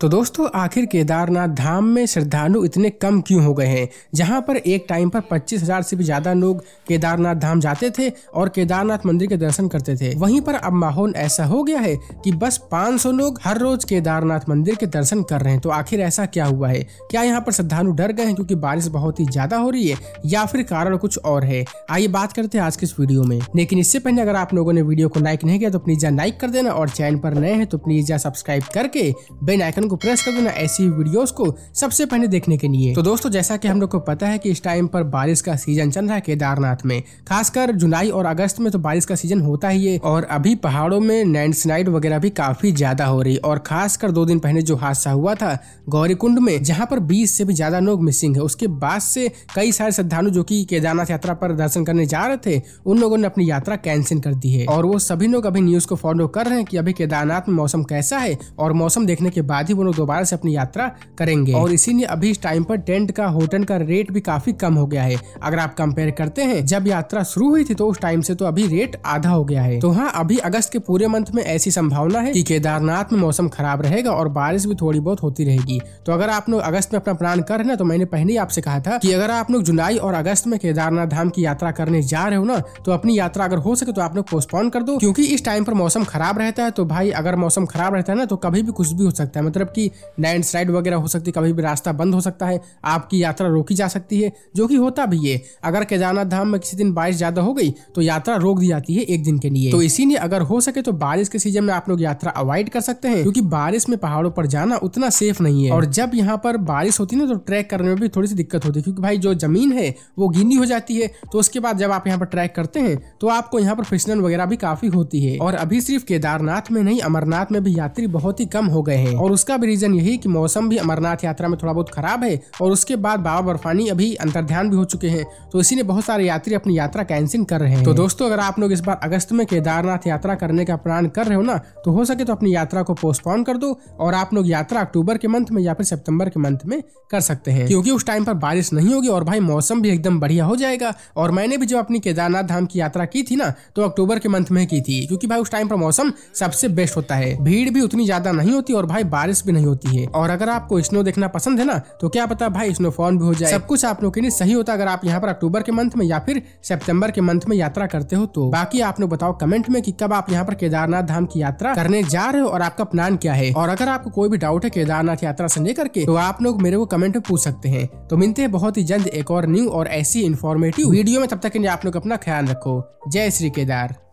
तो दोस्तों आखिर केदारनाथ धाम में श्रद्धालु इतने कम क्यों हो गए हैं जहां पर एक टाइम पर पच्चीस हजार से भी ज्यादा लोग केदारनाथ धाम जाते थे और केदारनाथ मंदिर के दर्शन करते थे वहीं पर अब माहौल ऐसा हो गया है कि बस 500 लोग हर रोज केदारनाथ मंदिर के दर्शन कर रहे हैं तो आखिर ऐसा क्या हुआ है क्या यहाँ पर श्रद्धालु डर गए हैं क्यूँकी बारिश बहुत ही ज्यादा हो रही है या फिर कारण कुछ और है आइए बात करते हैं आज के इस वीडियो में लेकिन इससे पहले अगर आप लोगों ने वीडियो को लाइक नहीं किया तो प्लीजा लाइक कर देना और चैनल पर नए हैं तो प्लीजा सब्सक्राइब करके बेल आइकन बटन को प्रेस कर देना ऐसी वीडियोस को सबसे पहले देखने के लिए तो दोस्तों जैसा कि हम लोग को पता है कि इस टाइम पर बारिश का सीजन चल रहा है केदारनाथ में खासकर जुलाई और अगस्त में तो बारिश का सीजन होता ही है और अभी पहाड़ों में लैंड स्लाइड वगैरह भी काफी ज्यादा हो रही और खासकर दो दिन पहले जो हादसा हुआ था गौरीकुंड में जहाँ पर बीस से भी ज्यादा लोग मिसिंग है उसके बाद से कई सारे श्रद्धालु जो की केदारनाथ यात्रा पर दर्शन करने जा रहे थे उन लोगों ने अपनी यात्रा कैंसिल कर दी है और वो सभी लोग अभी न्यूज को फॉलो कर रहे हैं की अभी केदारनाथ में मौसम कैसा है और मौसम देखने के बाद ही वो लोग दोबारा से अपनी यात्रा करेंगे और इसीलिए अभी इस टाइम पर टेंट का होटल का रेट भी काफी कम हो गया है अगर आप कंपेयर करते हैं जब यात्रा शुरू हुई थी तो उस टाइम से तो अभी रेट आधा हो गया है तो हाँ अभी अगस्त के पूरे मंथ में ऐसी संभावना है की केदारनाथ में मौसम खराब रहेगा और बारिश भी थोड़ी बहुत होती रहेगी तो अगर आप लोग अगस्त में अपना प्लान कर रहे ना तो मैंने पहले ही आपसे कहा था की अगर आप लोग जुलाई और अगस्त में केदारनाथ धाम की यात्रा करने जा रहे हो ना तो अपनी यात्रा अगर हो सके तो आप लोग पोस्टपोन कर दो क्योंकि इस टाइम पर मौसम खराब रहता है तो भाई अगर मौसम खराब रहता है ना तो कभी भी कुछ भी हो सकता है मतलब मतलब कि लैंड स्लाइड वगैरह हो सकती कभी भी रास्ता बंद हो सकता है आपकी यात्रा रोकी जा सकती है जो कि होता भी है अगर केदारनाथ धाम में किसी दिन बारिश ज़्यादा हो गई तो यात्रा रोक दी जाती है एक दिन के लिए तो इसीलिए अगर हो सके तो बारिश के सीजन में आप लोग यात्रा अवॉइड कर सकते हैं क्योंकि बारिश में पहाड़ों पर जाना उतना सेफ नहीं है और जब यहाँ पर बारिश होती है ना तो ट्रैक करने में भी थोड़ी सी दिक्कत होती है क्योंकि भाई जो जमीन है वो गीली हो जाती है तो उसके बाद जब आप यहाँ पर ट्रैक करते हैं तो आपको यहाँ पर फिसलन वगैरह भी काफी होती है और अभी सिर्फ केदारनाथ में नहीं अमरनाथ में भी यात्री बहुत ही कम हो गए हैं और उसका दूसरा भी रीज़न यही कि मौसम भी अमरनाथ यात्रा में थोड़ा बहुत ख़राब है और उसके बाद बाबा बर्फानी अभी अंतर्ध्यान भी हो चुके हैं तो इसीलिए बहुत सारे यात्री अपनी यात्रा कैंसिल कर रहे हैं तो दोस्तों अगर आप लोग इस बार अगस्त में केदारनाथ यात्रा करने का प्लान कर रहे हो ना तो हो सके तो अपनी यात्रा को पोस्टपोन कर दो और आप लोग यात्रा अक्टूबर के मंथ में या फिर सितंबर के मंथ में कर सकते हैं क्योंकि उस टाइम पर बारिश नहीं होगी और भाई मौसम भी एकदम बढ़िया हो जाएगा और मैंने भी जब अपनी केदारनाथ धाम की यात्रा की थी ना तो अक्टूबर के मंथ में की थी क्योंकि भाई उस टाइम पर मौसम सबसे बेस्ट होता है भीड़ भी उतनी ज्यादा नहीं होती और भाई बारिश भी नहीं होती है और अगर आपको स्नो देखना पसंद है ना तो क्या पता भाई स्नो फॉर्म भी हो जाए सब कुछ आप लोग के लिए सही होता अगर आप यहाँ पर अक्टूबर के मंथ में या फिर सेप्टेम्बर के मंथ में यात्रा करते हो तो बाकी आप लोग बताओ कमेंट में की कब आप यहाँ पर केदारनाथ धाम की यात्रा करने जा रहे हो और आपका प्लान क्या है और अगर आपको कोई भी डाउट है केदारनाथ यात्रा से लेकर के तो आप लोग मेरे को कमेंट में पूछ सकते हैं तो मिलते हैं बहुत ही जल्द एक और न्यू और ऐसी इन्फॉर्मेटिव वीडियो में तब तक के लिए आप लोग अपना ख्याल रखो जय श्री केदार